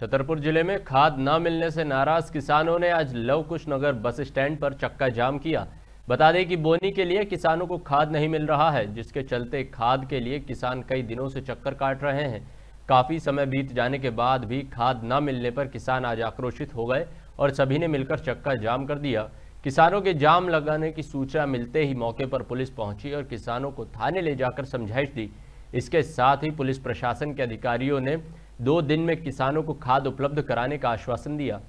छतरपुर जिले में खाद न मिलने से नाराज किसानों ने आज लवकुश नगर बस स्टैंड पर चक्का जाम किया बता दें कि बोनी के लिए किसानों को खाद नहीं मिल रहा है जिसके चलते खाद के लिए किसान कई दिनों से चक्कर काट रहे हैं काफ़ी समय बीत जाने के बाद भी खाद न मिलने पर किसान आज आक्रोशित हो गए और सभी ने मिलकर चक्का जाम कर दिया किसानों के जाम लगाने की सूचना मिलते ही मौके पर पुलिस पहुंची और किसानों को थाने ले जाकर समझाइश दी इसके साथ ही पुलिस प्रशासन के अधिकारियों ने दो दिन में किसानों को खाद उपलब्ध कराने का आश्वासन दिया